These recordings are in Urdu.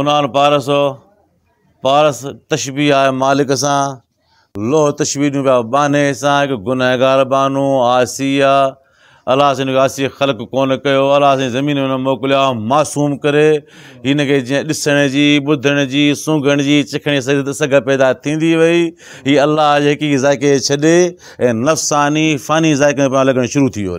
اُنان پارس پارس تشبی آئے مالک ساں لوہ تسبی نو پہ بانے ساں کہ گنہگار بانو آسیہ اللہ سے سہ خلق کون کو اللہ سے زمین میں موکلیا معصوم کرے جیسے بدھ جی سونگ جی جی چکھ پیدا تھی وئی ہی اللہ ایک کی ذائقے چھے نفسانی فانی ذائقے میں پیا لگن شروع تھی کیوں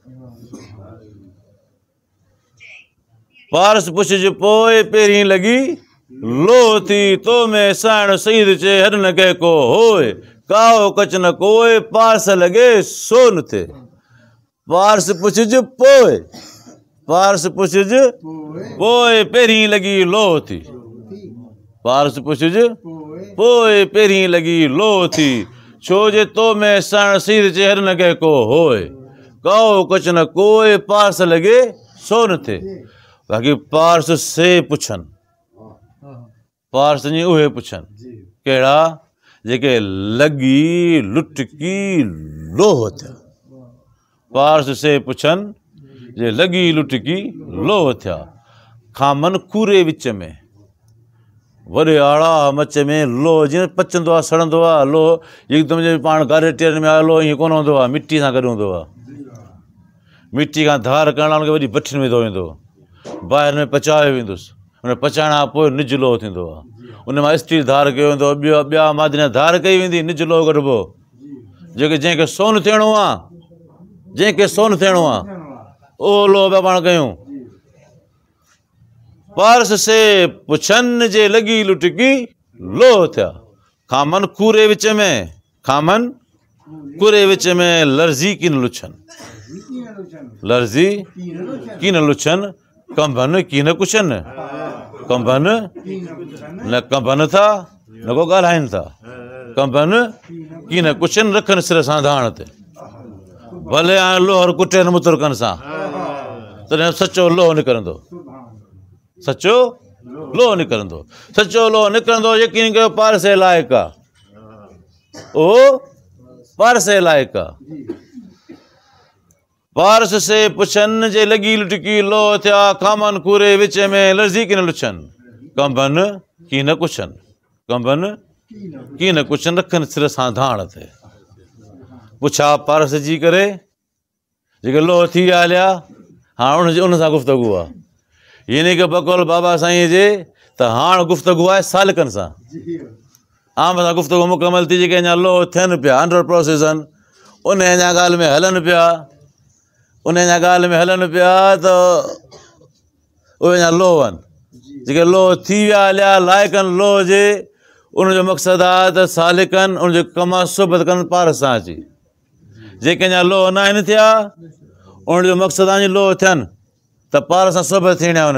پارس پوچھ جو پوئے پیریں لگی لو تھی تو میں سان سید چے ہر نگے کو ہوئے کاؤ کچھ نہ کوئے پارس لگے سون تھے پارس پوچھ جو پوئے پارس پوچھ جو پوئے پیریں لگی لو تھی پارس پوچھ جو پوئے پیریں لگی لو تھی چھو جے تو میں سان سید چے ہر نگے کو ہوئے کاؤ کچھ نہ کوئے پارس لگے سون تھے باقی پچھن جی۔ کیڑا جے کہ لگی لٹکی لو پارس سے پچھن جے لگی لٹکی لو کھامن کورے میں آڑا مچے میں لو جن پچھن لوہ یکم جو پان ٹیرن میں آئے لو یہ مٹی کروں دوا جی۔ مٹی کا دھار بٹھن میں دے ॿाहिरि में पचायो वेंदुसि हुन पचाइण खां पोइ निज लोह थींदो आहे उन मां स्टीर धार कयो वेंदो आहे धार कई वेंदी निज लोह कढिबो जेके जंहिंखे सोन थियणो आहे जंहिंखे सोन थियणो आहे उहो लोह पिया पाण कयूं पारस से पुछनि जे लॻी लुटकी लोह थिया खामन खूरे विच में खामन कूरे विच में लर्ज़ी कीन लुछनि लर्ज़ी कीन लुछनि کم بن کی نہ کچن کم بن نہ کم تھا نہ کو گال ہائن تھا کم بن کی نہ کچن رکھن سر سان دھان تے بھلے آن لوہر کٹن متر کن سان تے سچو لوہ نکرن دو سچو لو نکرن دو سچو لو نکرن دو یقین کہ پارسے سے لائکا او پارسے سے لائکا پارس سے پچھن جے لگی لٹکی لو تیا کامن کورے وچے میں لرزی کی نہ لچھن کمبن کی نہ کچھن کمبن کی نہ کچھن رکھن سر ساندھان تھے پچھا پارس جی کرے جے کہ لو تھی آلیا ہاں انہوں نے جی- انہوں سے گفتگو ہوا یعنی کہ بکول بابا سائیں جے تو ہاں گفتگو ہے سالکن سا آم ہاں، بسا گفتگو مکمل تھی جے کہ انہوں نے لو تھین پیا انڈر پروسیزن انہیں انہیں گال میں ہلن پیا ان ج میںل پہ تو وہ جی۔ جی لو جی لوہ لائے کن جی۔ لو ہو مقصد آ تو سال ان کم سوبت کر پارس جا ل نہ انقص آج لوہ تھن تو پارست تھے ان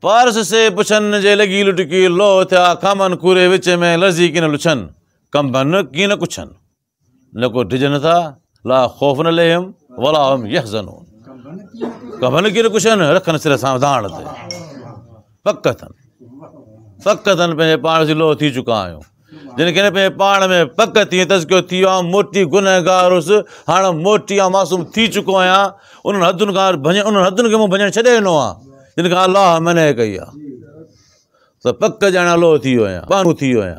پارس سے پچھن لگی لوٹکی لوہ تھیا کامن کورے ویزی ن کمبن کی نہ نہ کچھ کوئی ڈجن تھا لا خوف نہ لہم ولا ہم یہ ولا کم کی نہ کچھ رکھن سر پک تھن پک تھن پہ پان سے لو تھی چکا ہوں جن کے پہ پان میں پک تھی تذکیو تھی تذکر موتی گار ہوا معصوم تھی چکو آیا ان حدن کا حد ان حدن حد ان چھڑے نو آ جن کا اللہ منع کیا تو پک جانا لو تھی ہویا پانو تھی ہویا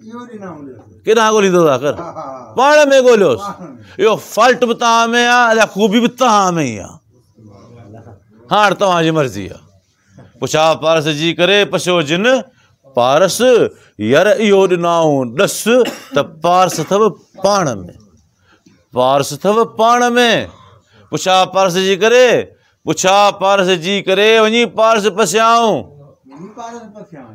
کتنا گولی دو داخر پاڑا میں گولیوس یہ فالٹ بتا ہمیں یا یا خوبی بتا ہمیں یا ہاں تو آج مرضی ہے پچھا پارس جی کرے پچھو جن پارس یر ایو ناؤن دس تا پارس تھو پانا میں پارس تھو پانا میں پچھا پارس جی کرے پچھا پارس جی کرے ونی پارس پسیاؤں ونی پارس پسیاؤں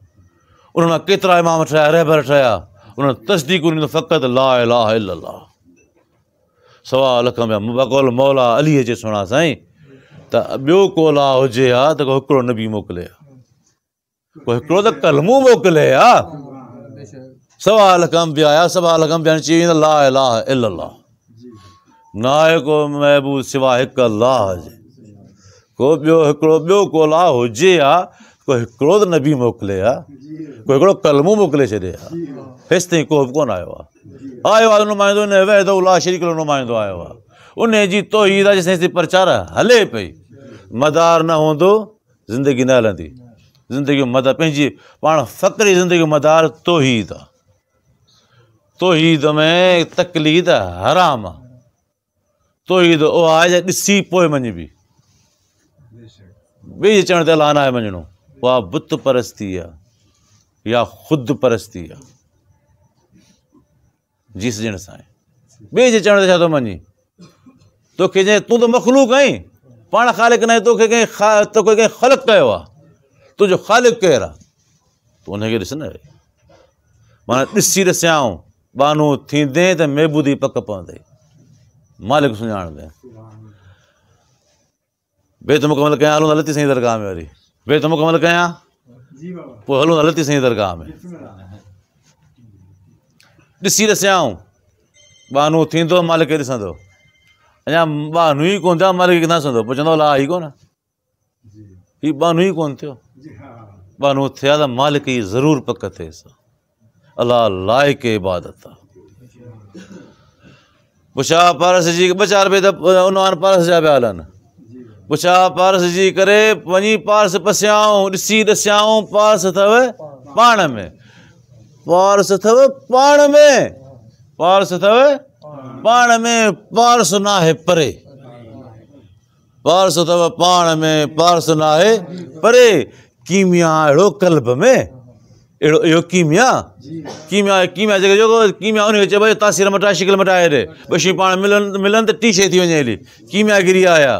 انہاں کترا امام اٹھایا رہبر اٹھایا انہاں تصدیق انہاں فقط لا الہ الا اللہ سوا لکھا میں مبقول مولا علی جے سنا سائیں تا بیو لا ہو جے ہا تا کوئی حکرو نبی موکلے کوئی حکرو تا کلمو موکلے ہا سوا لکھا میں بیایا سوا لکھا میں بیانی چیئے لا الہ الا اللہ نائے کو محبوب سوا حق اللہ جے کو بیو حکرو بیو لا ہو جے ہا کوئی ایکڑ نبی موکلے آ کو قلموں موکلے چے آس تھی کون آیا شریک لنہوں مائندو آئے تو ہے ہلے پہی مدار نہ ہوں زندگی نہ لندی زندگی مدارے پا فخری زندگی مدار تو حرام بھی دسی منبی چڑھتے لانا ہے منجنوں وہ بت پرستی یا خود پرستی جس جن سائیں بے جی چڑھ دے تو منی تو کہ جائیں تو, تو مخلوق ہیں پان خالق نہیں تو کہیں خا... تو کہیں خلق کہے ہوا تو جو خالق کہہ رہا تو انہیں کے رسن ہے مانا اسی رسے آؤں بانو تھی دیں تو میبو دی پک پہن دیں مالک سنجان دیں بے تو مکمل کہیں آلوں اللہ تی سنی درگاہ میں آری ویت مکمل کھانا تھی سی درگاہ میں ڈس دسیاؤں بانو مالک اچھا، بانو ہی کون تھا مالک پوچھ لا ہی کو جی۔ بانو ہی کون تھو جی، ہاں۔ بانو تھے آدھا مالک کی ضرور پک تھے اللہ عبادت اچھا۔ جی، پارس جا پہ ہلن پوچھا پارس جی کرس پسیاں پارس پان میں پارس پا میں پارس ات پارس نا پارس میں پارس نا پرمیا ان کو چاہیے تاثیر مٹائی مٹائے وہ شیئر ملن تو ٹھی شو تھی وجہ ہری قیمیا گیری آیا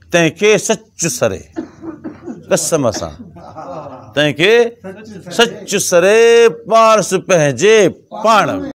تینکے سچ سرے قسم اسا تینکے سچ سرے پارس پہنجے پانم